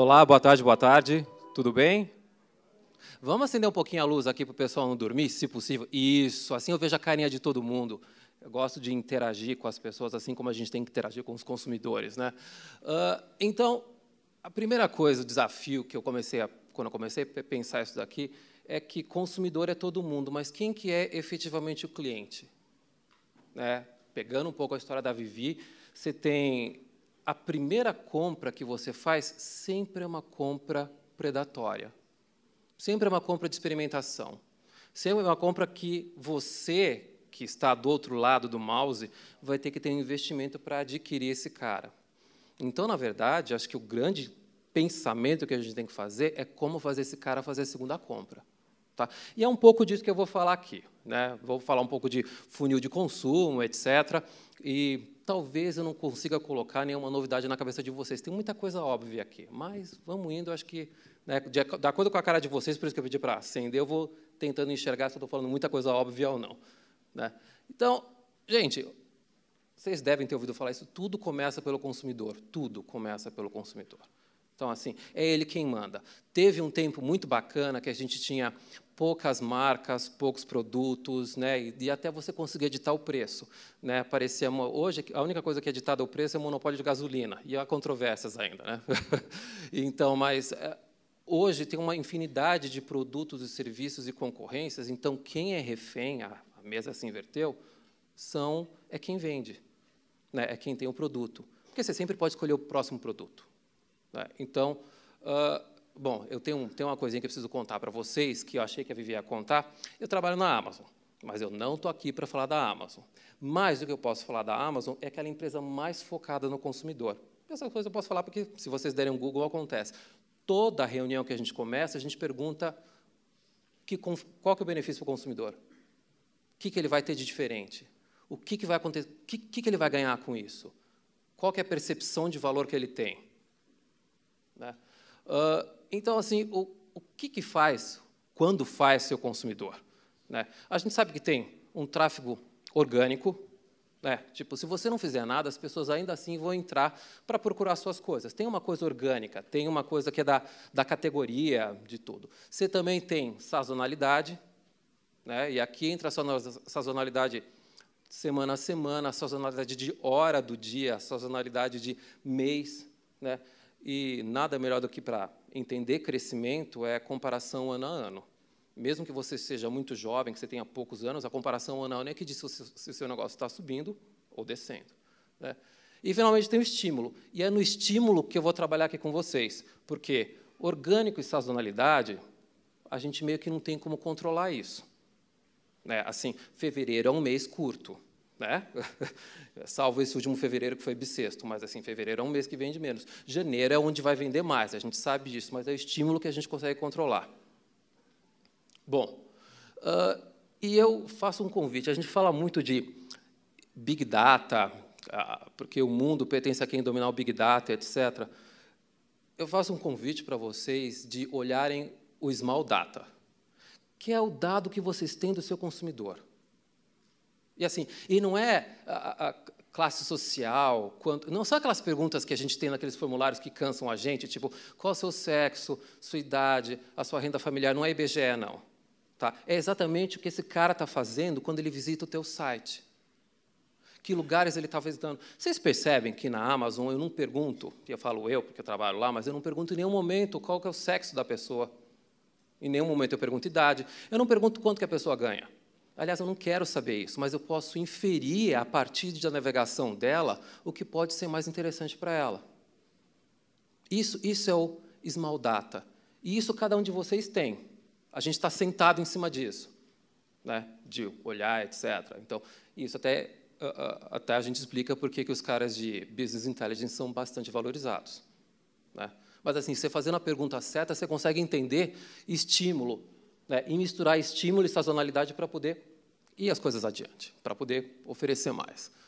Olá, boa tarde, boa tarde. Tudo bem? Vamos acender um pouquinho a luz aqui para o pessoal não dormir, se possível. Isso, assim eu vejo a carinha de todo mundo. Eu gosto de interagir com as pessoas, assim como a gente tem que interagir com os consumidores. Né? Uh, então, a primeira coisa, o desafio que eu comecei, a, quando eu comecei a pensar isso daqui, é que consumidor é todo mundo, mas quem que é efetivamente o cliente? Né? Pegando um pouco a história da Vivi, você tem a primeira compra que você faz sempre é uma compra predatória. Sempre é uma compra de experimentação. Sempre é uma compra que você, que está do outro lado do mouse, vai ter que ter um investimento para adquirir esse cara. Então, na verdade, acho que o grande pensamento que a gente tem que fazer é como fazer esse cara fazer a segunda compra. Tá? E é um pouco disso que eu vou falar aqui. Né? Vou falar um pouco de funil de consumo, etc. E talvez eu não consiga colocar nenhuma novidade na cabeça de vocês. Tem muita coisa óbvia aqui, mas vamos indo. Acho que, né, de, de acordo com a cara de vocês, por isso que eu pedi para acender, eu vou tentando enxergar se eu estou falando muita coisa óbvia ou não. Né? Então, gente, vocês devem ter ouvido falar isso. Tudo começa pelo consumidor. Tudo começa pelo consumidor. Então, assim, é ele quem manda. Teve um tempo muito bacana que a gente tinha poucas marcas, poucos produtos, né? E, e até você conseguir editar o preço, né? Parecia uma, hoje a única coisa que é editada o preço é o monopólio de gasolina e há controvérsias ainda, né? então, mas é, hoje tem uma infinidade de produtos e serviços e concorrências. Então, quem é refém, a, a mesa se inverteu, são é quem vende, né? É quem tem o produto, porque você sempre pode escolher o próximo produto. Né? Então, uh, bom, eu tenho, tenho uma coisinha que eu preciso contar para vocês, que eu achei que a Vivi ia contar. Eu trabalho na Amazon, mas eu não estou aqui para falar da Amazon. Mais do que eu posso falar da Amazon é aquela empresa mais focada no consumidor. Essa coisa eu posso falar porque, se vocês derem um Google, acontece. Toda reunião que a gente começa, a gente pergunta que, qual que é o benefício para o consumidor. O que, que ele vai ter de diferente? O que, que vai acontecer? O que, que ele vai ganhar com isso? Qual que é a percepção de valor que ele tem? Né? Uh, então, assim, o, o que, que faz, quando faz seu consumidor? Né? A gente sabe que tem um tráfego orgânico, né? Tipo, se você não fizer nada, as pessoas ainda assim vão entrar para procurar suas coisas. Tem uma coisa orgânica, tem uma coisa que é da, da categoria de tudo. Você também tem sazonalidade, né? e aqui entra a sazonalidade semana a semana, a sazonalidade de hora do dia, a sazonalidade de mês. Né? E nada melhor do que para entender crescimento é comparação ano a ano. Mesmo que você seja muito jovem, que você tenha poucos anos, a comparação ano a ano é que diz se o seu negócio está subindo ou descendo. Né? E, finalmente, tem o estímulo. E é no estímulo que eu vou trabalhar aqui com vocês. Porque orgânico e sazonalidade, a gente meio que não tem como controlar isso. Né? Assim, fevereiro é um mês curto. Né? Salvo esse último fevereiro que foi bissexto, mas assim, fevereiro é um mês que vende menos. Janeiro é onde vai vender mais, a gente sabe disso, mas é o estímulo que a gente consegue controlar. Bom, uh, e eu faço um convite. A gente fala muito de Big Data, uh, porque o mundo pertence a quem dominar o Big Data, etc. Eu faço um convite para vocês de olharem o Small Data, que é o dado que vocês têm do seu consumidor. E assim, e não é a, a classe social, quanto, não são aquelas perguntas que a gente tem naqueles formulários que cansam a gente, tipo, qual é o seu sexo, sua idade, a sua renda familiar, não é IBGE, não. Tá? É exatamente o que esse cara está fazendo quando ele visita o teu site. Que lugares ele está visitando. Vocês percebem que na Amazon eu não pergunto, e eu falo eu porque eu trabalho lá, mas eu não pergunto em nenhum momento qual é o sexo da pessoa. Em nenhum momento eu pergunto idade. Eu não pergunto quanto que a pessoa ganha. Aliás, eu não quero saber isso, mas eu posso inferir a partir da navegação dela o que pode ser mais interessante para ela. Isso, isso é o small data. E isso cada um de vocês tem. A gente está sentado em cima disso, né? de olhar, etc. Então, isso até, até a gente explica por que os caras de business intelligence são bastante valorizados. Né? Mas, assim, você fazendo a pergunta certa, você consegue entender estímulo, né, e misturar estímulo e sazonalidade para poder ir as coisas adiante, para poder oferecer mais.